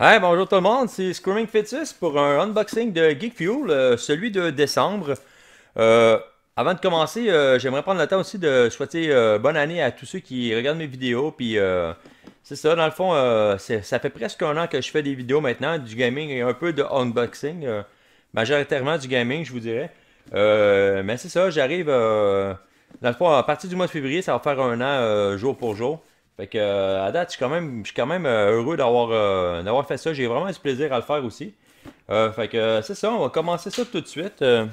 Hey, bonjour tout le monde, c'est Screaming Fitness pour un unboxing de Geek Fuel, euh, celui de décembre. Euh, avant de commencer, euh, j'aimerais prendre le temps aussi de souhaiter bonne année à tous ceux qui regardent mes vidéos. Puis c'est ça, dans le fond, ça fait presque un an que je fais des vidéos maintenant, du gaming et un peu de unboxing, majoritairement du gaming, je vous dirais. mais c'est ça, j'arrive, dans le fond, à partir du mois de février, ça va faire un an jour pour jour. Fait que euh, à date, je suis quand même, euh, heureux euh, d'avoir, fait ça. J'ai vraiment du plaisir à le faire aussi. fait que c'est ça, on va commencer ça tout de suite. je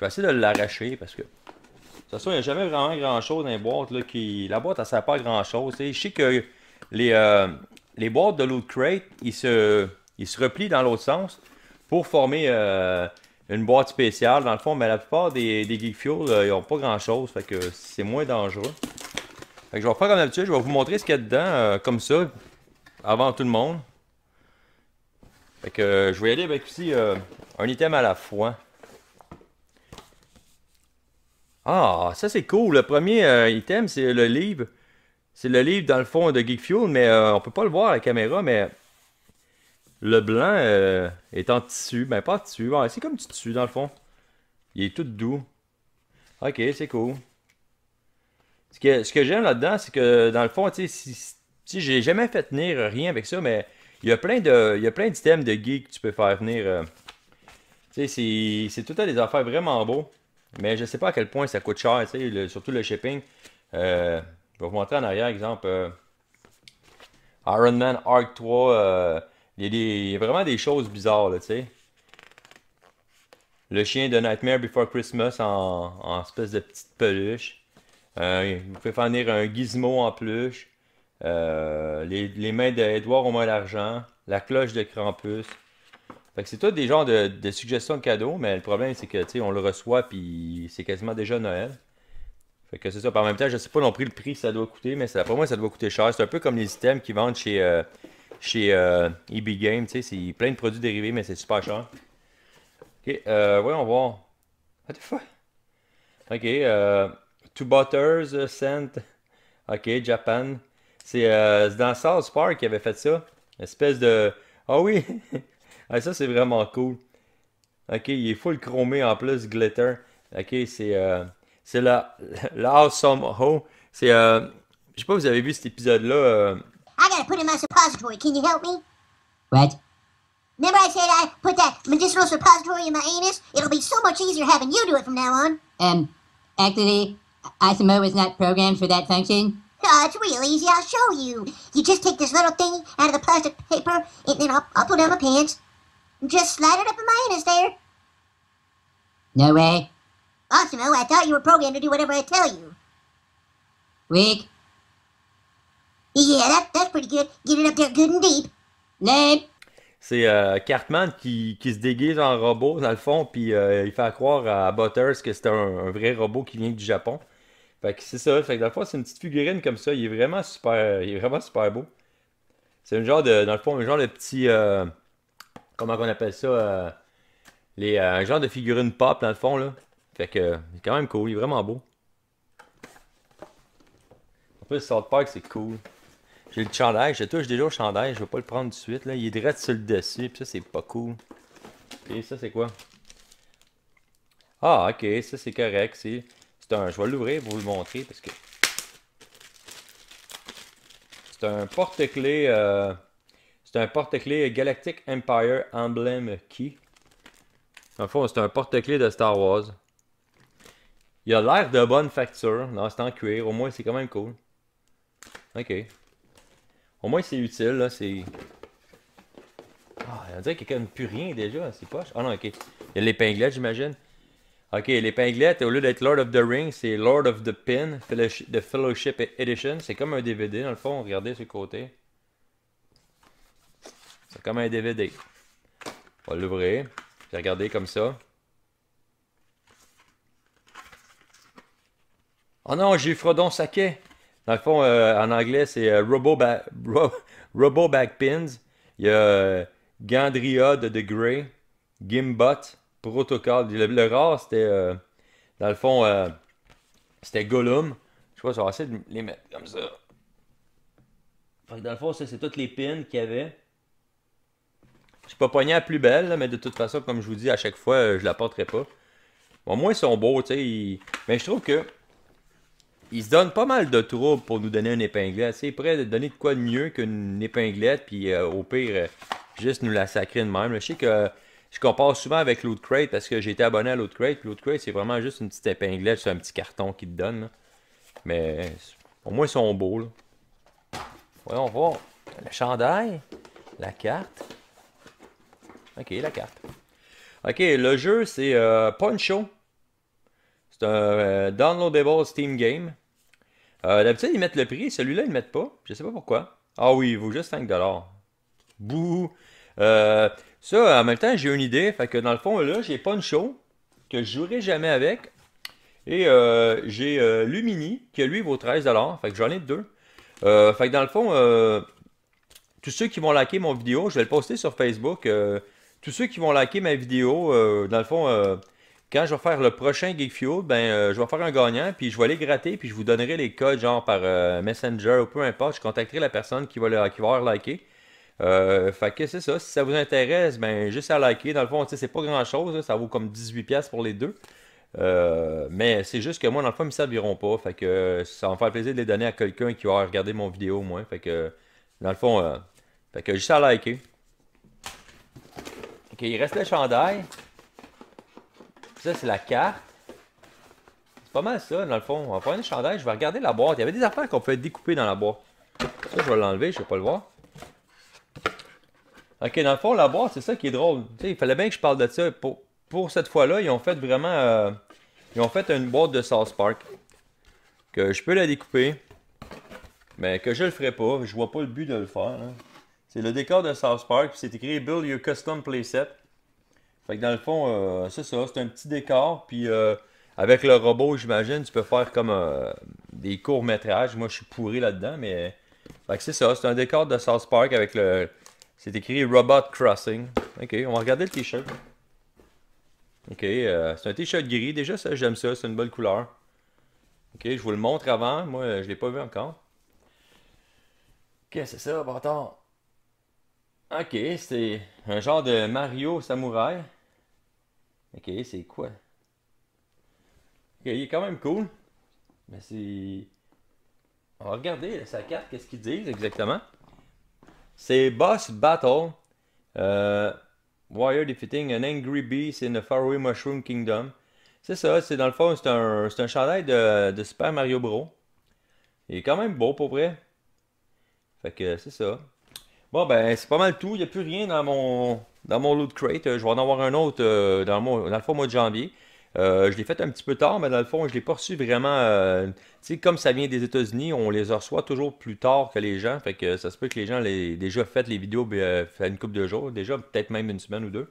vais essayer de l'arracher parce que. De toute façon, il n'y a jamais vraiment grand chose dans les boîtes. Là, qui... La boîte, elle ne sert pas à grand chose. je sais que les, boîtes de Loot Crate, ils se, replient dans l'autre sens pour former une boîte spéciale, dans le fond, mais la plupart des, Geek Fuel, ils n'ont pas grand chose, fait que c'est moins dangereux. Fait je vais faire comme d'habitude, je vais vous montrer ce qu'il y a dedans, euh, comme ça, avant tout le monde. Fait que euh, je vais aller avec ici, euh, un item à la fois. Ah, ça c'est cool. Le premier item, c'est le livre. C'est le livre dans le fond de Geek Fuel, mais on peut pas le voir à la caméra, mais le blanc est en tissu. mais ben, pas en tissu, c'est comme du tissu dans le fond. Il est tout doux. Ok, c'est cool. Ce que, ce que j'aime là-dedans, c'est que dans le fond, tu sais, si, j'ai jamais fait tenir rien avec ça, mais il y a plein de, il d'items de geek que tu peux faire venir. Euh, tu sais, c'est tout à des affaires vraiment beaux. Mais je sais pas à quel point ça coûte cher, tu sais, surtout le shipping. Euh, je vais vous montrer en arrière, exemple, euh, Iron Man Arc 3. il y, a vraiment des choses bizarres, tu sais. Le chien de Nightmare Before Christmas en espèce de petite peluche. Euh, vous pouvez faire venir un gizmo en plus euh, Les, mains d'Edouard au moins l'argent. La cloche de Krampus. c'est tout des genres de, suggestions de cadeaux, mais le problème c'est que on le reçoit puis c'est quasiment déjà Noël. Fait que c'est ça. Par même temps, je sais pas non plus le prix que ça doit coûter, mais pour moi ça doit coûter cher. C'est un peu comme les items qui vendent chez euh, chez EB e Game, c'est plein de produits dérivés, mais c'est super cher. Ok, euh, voyons voir. What the Ok, euh, To Butters, euh, Scent. Ok, Japan. C'est euh, dans South Park qu'ils avait fait ça. espèce de. Ah oui! ah, ça, c'est vraiment cool. Ok, il est full chromé en plus, glitter. Ok, c'est. Euh, c'est la, la Awesome Ho. C'est. Euh, je sais pas, vous avez vu cet épisode-là. Euh, I gotta put in my suppository. Can you help me? What? Remember I said I put that medicinal suppository in my anus? It'll be so much easier having you do it from now on. And actually, ISOMO is not programmed for that function? No, it's real easy. I'll show you. You just take this little thingy out of the plastic paper, and then I'll, I'll put down my pants. Just slide it up in my anus there. No way. Osimo, oh, I thought you were programmed to do whatever I tell you. Weak. Yeah, that, that's pretty good. Get it up there good and deep. Lame. C'est euh, Cartman qui, qui, se déguise en robot, dans le fond, puis euh, il fait croire à Butters que c'est un, un, vrai robot qui vient du Japon. Fait que c'est ça. Fait que dans le fond, c'est une petite figurine comme ça. Il est vraiment super, il est vraiment super beau. C'est un genre de, dans le fond, un genre de petit, euh, comment qu'on appelle ça, euh, les, euh, un genre de figurine pop dans le fond là. Fait que Il est quand même cool, il est vraiment beau. En plus, South Park, c'est cool. J'ai le chandail, je touche déjà au chandail, je vais pas le prendre tout de suite là. Il est direct sur le dessus, puis ça c'est pas cool. Et ça c'est quoi? Ah ok, ça c'est correct, c'est... Je vais l'ouvrir pour vous le montrer parce que. C'est un porte-clés. Euh, c'est un porte-clés Galactic Empire Emblem Key. En fond, c'est un porte-clés de Star Wars. Il a l'air de bonne facture. Non, c'est en cuir. Au moins, c'est quand même cool. Ok. Au moins, c'est utile. Là, c'est. Ah, on dirait qu'il n'y a plus rien déjà. C'est poche. Ah oh, non, ok. Il y a l'épinglette, j'imagine. OK, l'épinglette, au lieu d'être Lord of the Ring, c'est Lord of the Pin, The Fellowship Edition. C'est comme un DVD, dans le fond. Regardez ce côté. C'est comme un DVD. On va l'ouvrir. vais regarder comme ça. Oh non, j'ai Frodon Saquet. Dans le fond, euh, en anglais, c'est euh, Robo, Bag Pins. Il y a euh, Gandria de The Grey, Gimbot, protocole. Le, rare, c'était. Euh, dans le fond, euh, c'était Gollum. Je sais pas, je vais essayer de les mettre comme ça. dans le fond, ça, c'est toutes les pins qu'il y avait. Je suis pas à la plus belle, mais de toute façon, comme je vous dis, à chaque fois, euh, je la porterai pas. au moins, ils sont beaux, tu sais. Mais je trouve que. Ils se donnent pas mal de troubles pour nous donner une épinglette. C'est prêt de donner de quoi de mieux qu'une épinglette, puis au pire, juste nous la sacrer de même. Je sais que je compare souvent avec Loot crate parce que j'ai été abonné à Loot crate. Loot crate, c'est vraiment juste une petite épinglette sur un petit carton qui te donne. Mais au moins, ils sont beaux. Là. Voyons voir. Le chandail, la carte. Ok, la carte. Ok, le jeu, c'est euh, Poncho. C'est un euh, downloadable Steam game. Euh, d'habitude, ils mettent le prix. Celui-là, ils ne mettent pas. Je sais pas pourquoi. Ah oui, il vaut juste 5$. Bouh! Euh, ça, en même temps, j'ai une idée. Fait que dans le fond, là, j'ai Poncho, que je jouerai jamais avec. Et euh, j'ai euh, Lumini, qui lui vaut 13$. Fait j'en ai deux. fait que dans le fond, tous ceux qui vont liker mon vidéo, je vais le poster sur Facebook. tous ceux qui vont liker ma vidéo, dans le fond, quand je vais faire le prochain Geek Fuel, ben, je vais faire un gagnant, puis je vais aller gratter, puis je vous donnerai les codes, genre par Messenger ou peu importe. Je contacterai la personne qui va, le, qui va avoir euh, fait que c'est ça. Si ça vous intéresse, ben juste à liker. Dans le fond, c'est pas grand chose. Ça vaut comme 18$ pour les deux. Euh, mais c'est juste que moi, dans le fond, ils ne serviront pas. Fait que euh, ça va me faire plaisir de les donner à quelqu'un qui va regarder mon vidéo, moins. Fait que dans le fond, euh, fait que juste à liker. Ok, il reste le chandail. ça, c'est la carte. C'est pas mal ça, dans le fond. On va prendre le chandail. Je vais regarder la boîte. Il y avait des affaires qu'on peut découper dans la boîte. Ça, je vais l'enlever, je ne vais pas le voir. OK, dans le fond, la boîte, c'est ça qui est drôle. il fallait bien que je parle de ça. Pour, cette fois-là, ils ont fait vraiment. Euh, ils ont fait une boîte de South Park. Que je peux la découper. Mais que je le ferai pas. Je vois pas le but de le faire. Hein. C'est le décor de South Park. c'est écrit Build Your Custom Playset. Fait que dans le fond, euh, c'est ça. C'est un petit décor. Puis euh, avec le robot, j'imagine, tu peux faire comme des courts-métrages. Moi, je suis pourri là-dedans. Mais. Fait que c'est ça. C'est un décor de South Park avec le c'est écrit Robot Crossing. Ok, on va regarder le t-shirt. Ok, euh, c'est un t-shirt gris. Déjà, ça, j'aime ça. C'est une bonne couleur. Ok, je vous le montre avant. Moi, je l'ai pas vu encore. Qu'est-ce c'est ça, bâtard? Ok, c'est un genre de Mario Samouraï. Ok, c'est quoi? Ok, il est quand même cool. Mais c'est. On va regarder sa carte, qu'est-ce qu'ils disent exactement. C'est Boss Battle. Euh, Warrior defeating an Angry Beast in the Faraway Mushroom Kingdom. C'est ça, c'est dans le fond, c'est un, un chandail de, Super Mario Bros. Il est quand même beau pour vrai. Fait que c'est ça. Bon ben c'est pas mal tout. Il n'y a plus rien dans mon dans mon loot crate. Euh, je vais en avoir un autre euh, dans, dans le fond mois de janvier. Euh, je l'ai fait un petit peu tard, mais dans le fond, je ne l'ai pas reçu vraiment. Euh, comme ça vient des États-Unis, on les reçoit toujours plus tard que les gens. Fait que ça se peut que les gens aient déjà fait les vidéos fait ben, euh, une couple de jours, déjà peut-être même une semaine ou deux.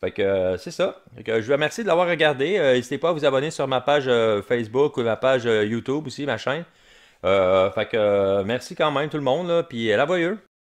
Fait que c'est ça. je vous remercie de l'avoir regardé. N'hésitez pas à vous abonner sur ma page Facebook ou ma page YouTube aussi, ma chaîne. fait que merci quand même tout le monde, là, puis la voyeur!